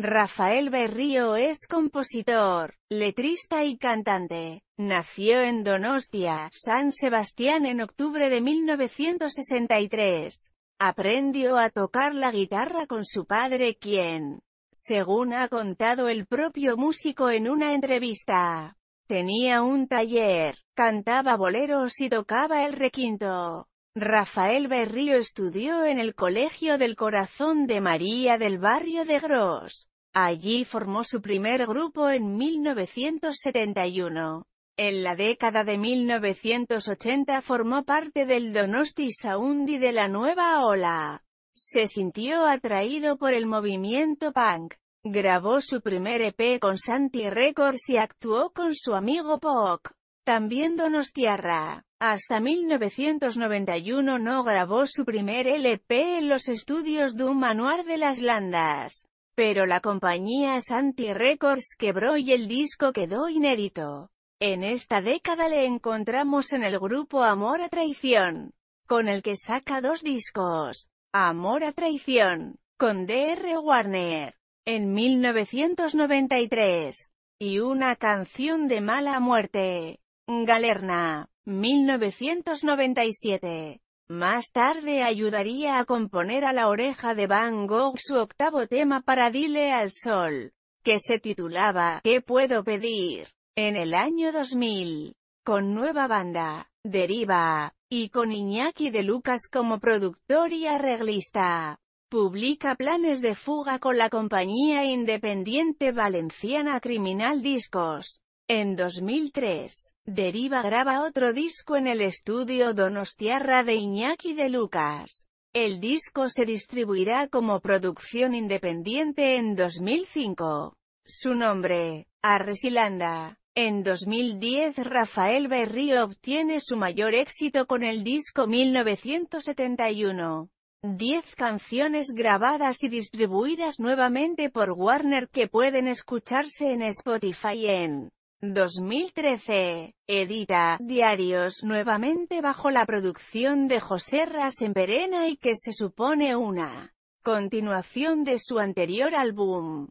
Rafael Berrío es compositor, letrista y cantante. Nació en Donostia, San Sebastián en octubre de 1963. Aprendió a tocar la guitarra con su padre quien, según ha contado el propio músico en una entrevista, tenía un taller, cantaba boleros y tocaba el requinto. Rafael Berrío estudió en el Colegio del Corazón de María del barrio de Gros. Allí formó su primer grupo en 1971. En la década de 1980 formó parte del Donosti Saundi de la nueva ola. Se sintió atraído por el movimiento punk. Grabó su primer EP con Santi Records y actuó con su amigo Poc. También Donostiarra. Hasta 1991 no grabó su primer LP en los estudios de un manual de las Landas. Pero la compañía Santi Records quebró y el disco quedó inédito. En esta década le encontramos en el grupo Amor a Traición, con el que saca dos discos. Amor a Traición, con D.R. Warner, en 1993, y una canción de mala muerte, Galerna, 1997. Más tarde ayudaría a componer a la oreja de Van Gogh su octavo tema para Dile al Sol, que se titulaba ¿Qué puedo pedir? En el año 2000, con nueva banda, Deriva, y con Iñaki de Lucas como productor y arreglista. Publica planes de fuga con la compañía independiente valenciana Criminal Discos. En 2003, Deriva graba otro disco en el estudio Donostiarra de Iñaki de Lucas. El disco se distribuirá como producción independiente en 2005. Su nombre, Arresilanda. En 2010 Rafael Berrío obtiene su mayor éxito con el disco 1971. diez canciones grabadas y distribuidas nuevamente por Warner que pueden escucharse en Spotify en 2013. Edita Diarios nuevamente bajo la producción de José Perena y que se supone una continuación de su anterior álbum.